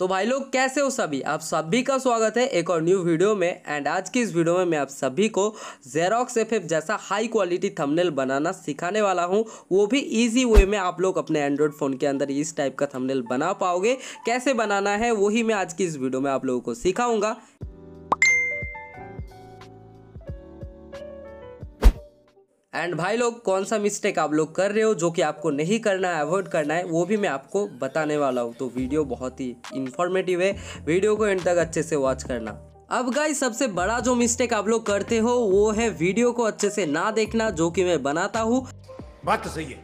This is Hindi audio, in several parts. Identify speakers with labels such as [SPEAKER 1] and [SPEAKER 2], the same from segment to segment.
[SPEAKER 1] तो भाई लोग कैसे हो सभी आप सभी का स्वागत है एक और न्यू वीडियो में एंड आज की इस वीडियो में मैं आप सभी को जेरोक्स एफ जैसा हाई क्वालिटी थंबनेल बनाना सिखाने वाला हूं वो भी इजी वे में आप लोग अपने एंड्रॉयड फ़ोन के अंदर इस टाइप का थंबनेल बना पाओगे कैसे बनाना है वही मैं आज की इस वीडियो में आप लोगों को सिखाऊंगा एंड भाई लोग कौन सा मिस्टेक आप लोग कर रहे हो जो कि आपको नहीं करना है अवॉइड करना है वो भी मैं आपको बताने वाला हूँ तो वीडियो बहुत ही इन्फॉर्मेटिव है वीडियो को एंड तक अच्छे से वॉच करना अब गाई सबसे बड़ा जो मिस्टेक आप लोग करते हो वो है वीडियो को अच्छे से ना देखना जो कि मैं बनाता हूँ बात तो सही है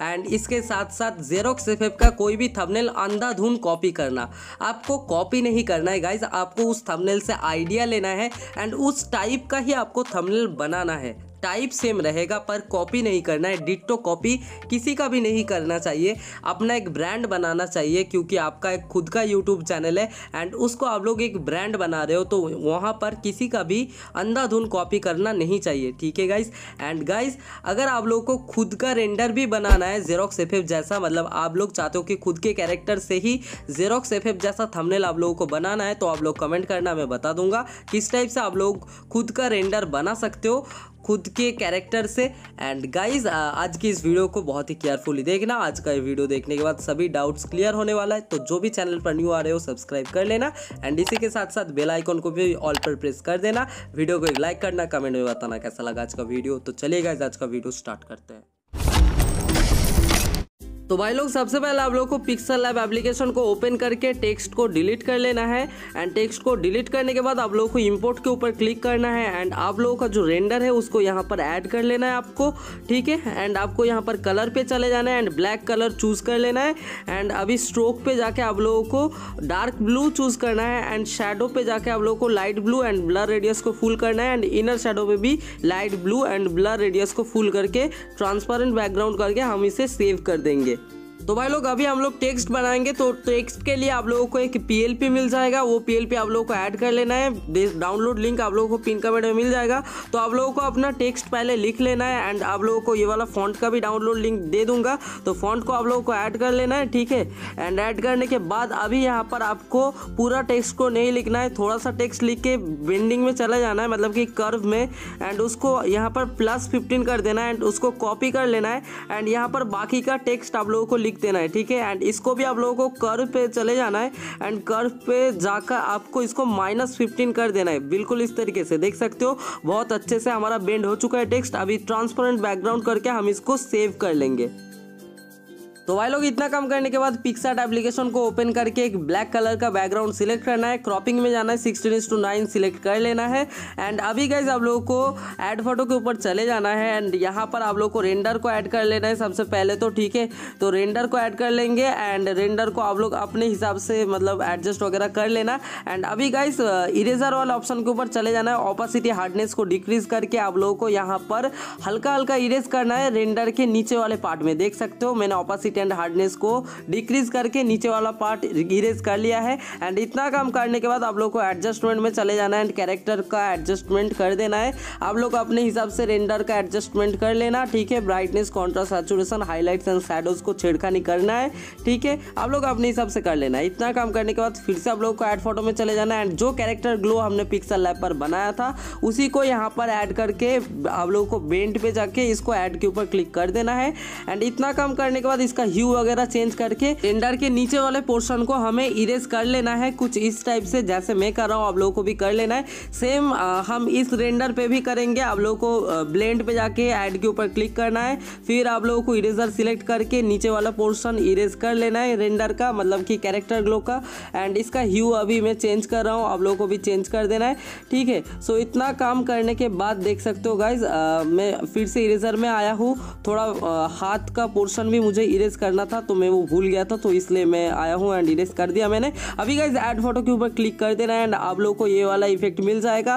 [SPEAKER 1] एंड इसके साथ साथ जेरोक्स एफ का कोई भी थंबनेल अंधाधुंध कॉपी करना आपको कॉपी नहीं करना है गाइज आपको उस थंबनेल से आइडिया लेना है एंड उस टाइप का ही आपको थंबनेल बनाना है टाइप सेम रहेगा पर कॉपी नहीं करना है डिटो कॉपी किसी का भी नहीं करना चाहिए अपना एक ब्रांड बनाना चाहिए क्योंकि आपका एक खुद का यूट्यूब चैनल है एंड उसको आप लोग एक ब्रांड बना रहे हो तो वहाँ पर किसी का भी अंधाधुंध कॉपी करना नहीं चाहिए ठीक है गाइज एंड गाइज अगर आप लोग को खुद का रेंडर भी बनाना बनाए जेरोक्स एफ जैसा मतलब आप लोग चाहते हो कि खुद के कैरेक्टर से ही जेरोक्स एफ जैसा थंबनेल आप लोगों को बनाना है तो आप लोग कमेंट करना मैं बता दूंगा किस टाइप से आप लोग खुद का रेंडर बना सकते हो खुद के कैरेक्टर से एंड गाइस आज की इस वीडियो को बहुत ही केयरफुली देखना आज का ये वीडियो देखने के बाद सभी डाउट्स क्लियर होने वाला है तो जो भी चैनल पर न्यू आ रहे हो सब्सक्राइब कर लेना एंड इसी के साथ साथ बेल आइकन को भी ऑल पर प्रेस कर देना वीडियो को एक लाइक करना कमेंट में बताना कैसा लगा आज का वीडियो तो चलिए गाइज आज का वीडियो स्टार्ट करते हैं तो भाई लोग सबसे पहले आप लोग को पिक्सल लैब एप्लीकेशन को ओपन करके टेक्स्ट को डिलीट कर लेना है एंड टेक्स्ट को डिलीट करने के बाद आप लोग को इम्पोर्ट के ऊपर क्लिक करना है एंड आप लोगों का जो रेंडर है उसको यहाँ पर ऐड कर लेना है आपको ठीक है एंड आपको यहाँ पर कलर पे चले जाना है एंड ब्लैक कलर चूज़ कर लेना है एंड अभी स्ट्रोक पे जाके आप लोगों को डार्क ब्लू चूज़ करना है एंड शेडो पे जाके आप लोगों को light blue and blur radius को फुल करना है एंड इनर शेडो पे भी light blue and blur radius को फुल करके ट्रांसपेरेंट बैकग्राउंड करके हम इसे सेव कर देंगे तो भाई लोग अभी हम लोग टेक्स्ट बनाएंगे तो टेक्स्ट के लिए आप लोगों को एक पी मिल जाएगा वो पी आप लोगों को ऐड कर लेना है डाउनलोड लिंक आप लोगों को पिन कमेंट में मिल जाएगा तो आप लोगों को अपना टेक्स्ट पहले लिख लेना है एंड आप लोगों को ये वाला फॉन्ट का भी डाउनलोड लिंक दे दूंगा तो फॉन्ट को आप लोगों को ऐड कर लेना है ठीक है एंड ऐड करने के बाद अभी यहाँ पर आपको पूरा टेक्स्ट को नहीं लिखना है थोड़ा सा टेक्स्ट लिख के बेंडिंग में चला जाना है मतलब कि कर्व में एंड उसको यहाँ पर प्लस फिफ्टीन कर देना है एंड उसको कॉपी कर लेना है एंड यहाँ पर बाकी का टेक्स्ट आप लोगों को लिख देना है ठीक है एंड इसको भी आप लोगों को कर्व पे चले जाना है एंड कर्व पे जाकर आपको इसको माइनस फिफ्टीन कर देना है बिल्कुल इस तरीके से देख सकते हो बहुत अच्छे से हमारा बेंड हो चुका है टेक्स्ट अभी ट्रांसपेरेंट बैकग्राउंड करके हम इसको सेव कर लेंगे तो भाई लोग इतना काम करने के बाद पिक्सार्ट एप्लीकेशन को ओपन करके एक ब्लैक कलर का बैकग्राउंड सिलेक्ट करना है क्रॉपिंग में जाना है सिक्सटीन इंस टू नाइन सिलेक्ट कर लेना है एंड अभी गाइज आप लोगों को एड फोटो के ऊपर चले जाना है एंड यहाँ पर आप लोग को रेंडर को ऐड कर लेना है सबसे पहले तो ठीक है तो रेंडर को ऐड कर लेंगे एंड रेंडर को आप लोग अपने हिसाब से मतलब एडजस्ट वगैरह कर लेना एंड अभी गाइज इरेजर वाले ऑप्शन के ऊपर चले जाना है ऑपोसिटी हार्डनेस को डिक्रीज करके आप लोगों को यहाँ पर हल्का हल्का इरेज करना है रेंडर के नीचे वाले पार्ट में देख सकते हो मैंने ऑपोसिटी एंड हार्डनेस को डिक्रीज करके नीचे वाला पार्ट इरेज कर लिया है एंड इतना काम करने के बाद आप लोग को एडजस्टमेंट में चले जाना है एंड कैरेक्टर का एडजस्टमेंट कर देना है आप लोग अपने हिसाब से रेंडर का एडजस्टमेंट कर लेना ठीक है brightness contrast saturation highlights and shadows को छेड़खानी करना है ठीक है आप लोग अपने हिसाब से कर लेना है इतना काम करने के बाद फिर से आप लोग को एड फोटो में चले जाना है एंड जो कैरेक्टर ग्लो हमने पिक्सल लैब पर बनाया था उसी को यहाँ पर ऐड करके आप लोगों को बेंट पे जाके इसको ऐड के ऊपर क्लिक कर देना है एंड इतना काम करने के बाद इसका ह्यू वगैरह चेंज करके रेंडर के नीचे वाले पोर्शन को हमें इरेज कर लेना है कुछ इस टाइप से जैसे मैं कर रहा हूँ आप लोगों को भी कर लेना है सेम हम इस रेंडर पे भी करेंगे आप लोगों को ब्लेंड पे जाके ऐड के ऊपर क्लिक करना है फिर आप लोगों को इरेजर सिलेक्ट करके नीचे वाला पोर्शन इरेज कर लेना है रेंडर का मतलब कि कैरेक्टर ग्लो का एंड इसका ह्यू अभी मैं चेंज कर रहा हूँ आप लोगों को भी चेंज कर देना है ठीक है सो इतना काम करने के बाद देख सकते हो गाइज मैं फिर से इरेजर में आया हूँ थोड़ा हाथ का पोर्शन भी मुझे इरेज इरेज करना था तो मैं वो भूल गया था तो इसलिए मैं आया हूँ एंड इरेज कर दिया मैंने अभी गाइज एड फोटो के ऊपर क्लिक कर देना एंड आप लोग को ये वाला इफेक्ट मिल जाएगा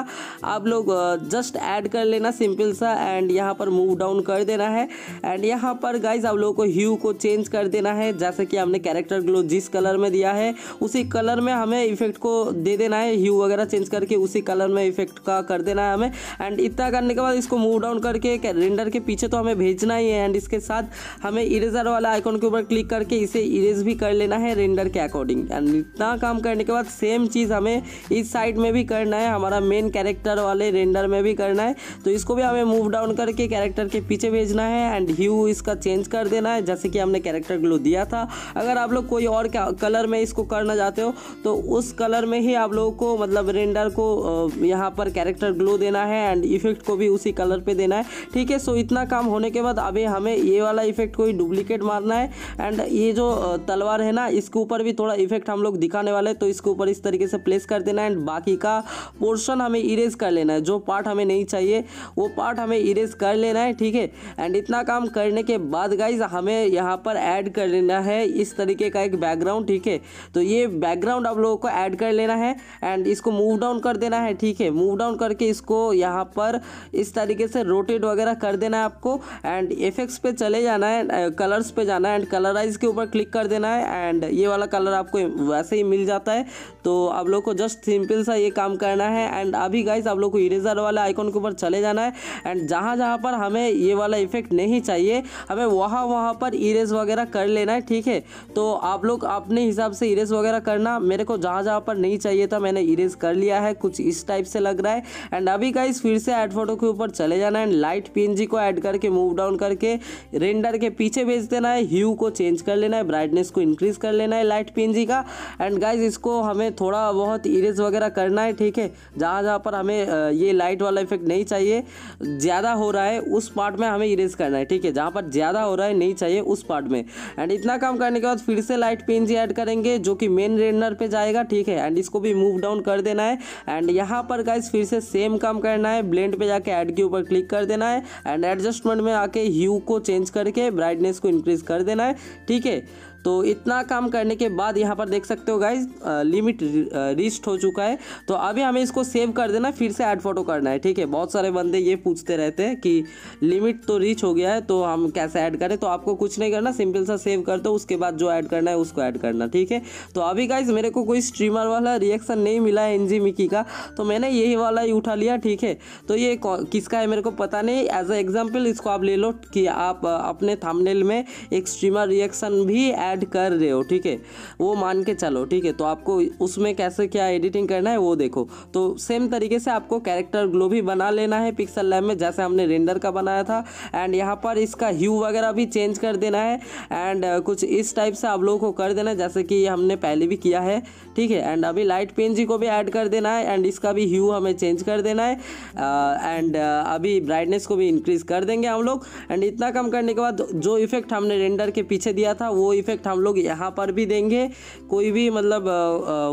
[SPEAKER 1] आप लोग जस्ट ऐड कर लेना सिंपल सा एंड यहाँ पर मूव डाउन कर देना है एंड यहाँ पर गाइज आप लोगों को ह्यू को चेंज कर देना है जैसे कि हमने कैरेक्टर ग्लो जिस कलर में दिया है उसी कलर में हमें इफेक्ट को दे देना है ह्यू वगैरह चेंज करके उसी कलर में इफेक्ट का कर देना है हमें एंड इतना करने के बाद इसको मूव डाउन करके रेंडर के पीछे तो हमें भेजना ही है एंड इसके साथ हमें इरेजर वाला आइकॉन के ऊपर क्लिक करके इसे इरेज भी कर लेना है रेंडर के अकॉर्डिंग एंड इतना काम करने के बाद सेम चीज़ हमें इस साइड में भी करना है हमारा मेन कैरेक्टर वाले रेंडर में भी करना है तो इसको भी हमें मूव डाउन करके कैरेक्टर के पीछे भेजना है एंड ह्यू इसका चेंज कर देना है जैसे कि हमने कैरेक्टर ग्लो दिया था अगर आप लोग कोई और कलर में इसको करना चाहते हो तो उस कलर में ही आप लोगों को मतलब रेंडर को यहाँ पर कैरेक्टर ग्लो देना है एंड इफेक्ट को भी उसी कलर पर देना है ठीक है सो इतना काम होने के बाद अभी हमें ये वाला इफेक्ट कोई डुप्लीकेट मारना रखना है एंड ये जो तलवार है ना इसके ऊपर भी थोड़ा इफेक्ट हम लोग दिखाने वाले तो इसके ऊपर इस तरीके से प्लेस कर देना एंड बाकी का पोर्शन हमें इरेज कर लेना है जो पार्ट हमें नहीं चाहिए वो पार्ट हमें इरेज कर लेना है ठीक है एंड इतना काम करने के बाद गाइज हमें यहाँ पर ऐड कर लेना है इस तरीके का एक बैकग्राउंड ठीक है तो ये बैकग्राउंड आप लोगों को ऐड कर लेना है एंड इसको मूव डाउन कर देना है ठीक है मूव डाउन करके इसको यहाँ पर इस तरीके से रोटेट वगैरह कर देना है आपको एंड इफेक्ट्स पे चले जाना है कलर्स पे जाना जाना है एंड कलराइज के ऊपर क्लिक कर देना है एंड ये वाला कलर आपको वैसे ही मिल जाता है तो आप लोग को जस्ट सिंपल सा ये काम करना है एंड अभी गाइज आप लोग को इरेजर वाले आइकॉन के ऊपर चले जाना है एंड जहाँ जहाँ पर हमें ये वाला इफेक्ट नहीं चाहिए हमें वहाँ वहाँ पर इरेज वगैरह कर लेना है ठीक है तो आप लोग अपने हिसाब से इरेज वगैरह करना मेरे को जहाँ जहाँ पर नहीं चाहिए था मैंने इरेज कर लिया है कुछ इस टाइप से लग रहा है एंड अभी गाइज फिर से एड फोटो के ऊपर चले जाना है एंड लाइट पी को एड करके मूव डाउन करके रेंडर के पीछे भेज देना है ह्यू को चेंज कर लेना है ब्राइटनेस को इंक्रीज़ कर लेना है लाइट पी का एंड गाइज इसको हमें थोड़ा बहुत इरेज वगैरह करना है ठीक है जहाँ जहाँ पर हमें ये लाइट वाला इफेक्ट नहीं चाहिए ज़्यादा हो रहा है उस पार्ट में हमें इरेज करना है ठीक है जहाँ पर ज़्यादा हो रहा है नहीं चाहिए उस पार्ट में एंड इतना काम करने के बाद फिर से लाइट जी ऐड करेंगे जो कि मेन रेनर पे जाएगा ठीक है एंड इसको भी मूव डाउन कर देना है एंड यहाँ पर गाइज फिर से सेम काम करना है ब्लेंड पे जाके ऐड के ऊपर क्लिक कर देना है एंड एडजस्टमेंट में आके ह्यू को चेंज करके ब्राइटनेस को इंक्रीज कर देना है ठीक है तो इतना काम करने के बाद यहाँ पर देख सकते हो गाइज लिमिट रिस्ट हो चुका है तो अभी हमें इसको सेव कर देना फिर से ऐड फोटो करना है ठीक है बहुत सारे बंदे ये पूछते रहते हैं कि लिमिट तो रीच हो गया है तो हम कैसे ऐड करें तो आपको कुछ नहीं करना सिंपल सा सेव कर दो उसके बाद जो ऐड करना है उसको ऐड करना ठीक है तो अभी गाइज मेरे को कोई स्ट्रीमर वाला रिएक्शन नहीं मिला है एनजी मिकी का तो मैंने यही वाला ही उठा लिया ठीक है तो ये किसका है मेरे को पता नहीं एज अ एग्जाम्पल इसको आप ले लो कि आप अपने थामनेल में एक स्ट्रीमर रिएक्शन भी ऐड ऐड कर रहे हो ठीक है वो मान के चलो ठीक है तो आपको उसमें कैसे क्या एडिटिंग करना है वो देखो तो सेम तरीके से आपको कैरेक्टर ग्लो भी बना लेना है पिक्सल लैब में जैसे हमने रेंडर का बनाया था एंड यहाँ पर इसका ह्यू वगैरह भी चेंज कर देना है एंड uh, कुछ इस टाइप से आप लोगों को कर देना है जैसे कि हमने पहले भी किया है ठीक है एंड अभी लाइट पेन जी को भी ऐड कर देना है एंड इसका भी ह्यू हमें चेंज कर देना है एंड uh, uh, अभी ब्राइटनेस को भी इंक्रीज़ कर देंगे हम लोग एंड इतना कम करने के बाद जो इफेक्ट हमने रेंडर के पीछे दिया था वो इफेक्ट इफेक्ट हम लोग यहाँ पर भी देंगे कोई भी मतलब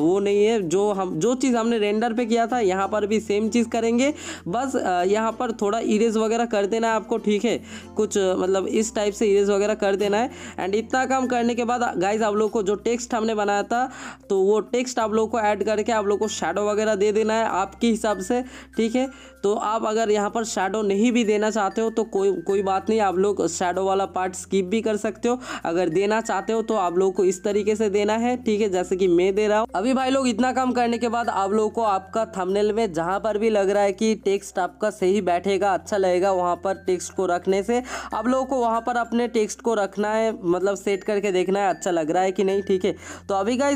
[SPEAKER 1] वो नहीं है जो हम जो चीज़ हमने रेंडर पे किया था यहाँ पर भी सेम चीज़ करेंगे बस यहाँ पर थोड़ा मतलब इरेज वगैरह कर देना है आपको ठीक है कुछ मतलब इस टाइप से इरेज वगैरह कर देना है एंड इतना काम करने के बाद गाइज आप लोग को जो टेक्स्ट हमने बनाया था तो वो टेक्स्ट आप लोग को ऐड करके आप लोग को शेडो वगैरह दे देना है आपके हिसाब से ठीक है तो आप अगर यहाँ पर शेडो नहीं भी देना चाहते हो तो कोई कोई बात नहीं आप लोग शेडो वाला पार्ट स्किप भी कर सकते हो अगर देना चाहते हो तो आप लोग को इस तरीके से देना है ठीक है जैसे कि मैं दे रहा हूँ अभी भाई लोग इतना काम करने के बाद आप लोगों को आपका थमनेल में जहाँ पर भी लग रहा है कि टेक्स्ट आपका सही बैठेगा अच्छा लगेगा वहाँ पर टेक्स्ट को रखने से आप लोगों को वहाँ पर अपने टेक्स्ट को रखना है मतलब सेट करके देखना है अच्छा लग रहा है कि नहीं ठीक है तो अभी का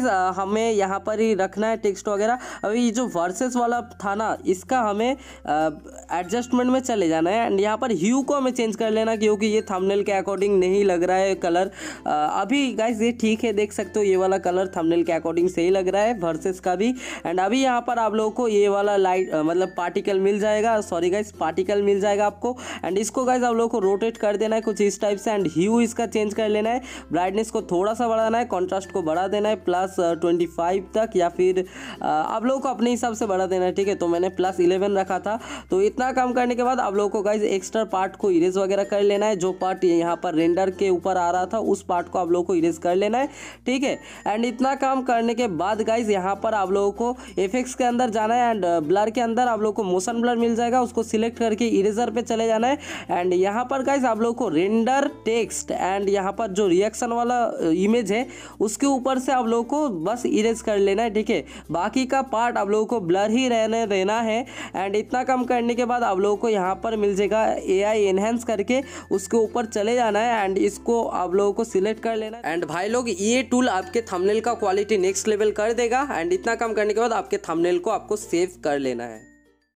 [SPEAKER 1] हमें यहाँ पर ही रखना है टेक्स्ट वगैरह अभी जो वर्सेस वाला था ना इसका हमें एडजस्टमेंट में चले जाना है एंड यहाँ पर ह्यू को हमें चेंज कर लेना क्योंकि ये थंबनेल के अकॉर्डिंग नहीं लग रहा है कलर आ, अभी गाइज ये ठीक है देख सकते हो ये वाला कलर थंबनेल के अकॉर्डिंग सही लग रहा है वर्सेस का भी एंड अभी यहाँ पर आप लोगों को ये वाला लाइट मतलब पार्टिकल मिल जाएगा सॉरी गाइज पार्टिकल मिल जाएगा आपको एंड इसको गाइज आप लोगों को रोटेट कर देना है कुछ इस टाइप से एंड ह्यू इसका चेंज कर लेना है ब्राइटनेस को थोड़ा सा बढ़ाना है कॉन्ट्रास्ट को बढ़ा देना है प्लस ट्वेंटी तक या फिर आप लोगों को अपने हिसाब से बढ़ा देना है ठीक है तो मैंने प्लस इलेवन रखा था तो इतना काम करने के बाद आप लोगों को गाइज एक्स्ट्रा पार्ट को इरेज वगैरह कर लेना है जो पार्ट यहाँ पर रेंडर के ऊपर आ रहा था उस पार्ट को आप लोगों को इरेज कर लेना है ठीक है एंड इतना काम करने के बाद गाइज यहाँ पर आप लोगों को एफेक्स के अंदर जाना है एंड ब्लर के अंदर आप लोग को मोशन ब्लर मिल जाएगा उसको सिलेक्ट करके इरेजर पर चले जाना है एंड यहाँ पर गाइज आप लोग को रेंडर टेक्स्ट एंड यहाँ पर जो रिएक्शन वाला इमेज है उसके ऊपर से आप लोगों को बस इरेज कर लेना है ठीक है बाकी का पार्ट आप लोगों को ब्लर ही रहने देना है एंड इतना कम करने के बाद आप लोगों को यहाँ पर मिल जाएगा ए आई एनहेंस करके उसके ऊपर चले जाना है एंड इसको आप लोगों को सिलेक्ट कर लेना है एंड भाई लोग ये टूल आपके थमनेल का क्वालिटी नेक्स्ट लेवल कर देगा एंड इतना कम करने के बाद आपके थमनेल को आपको सेव कर लेना है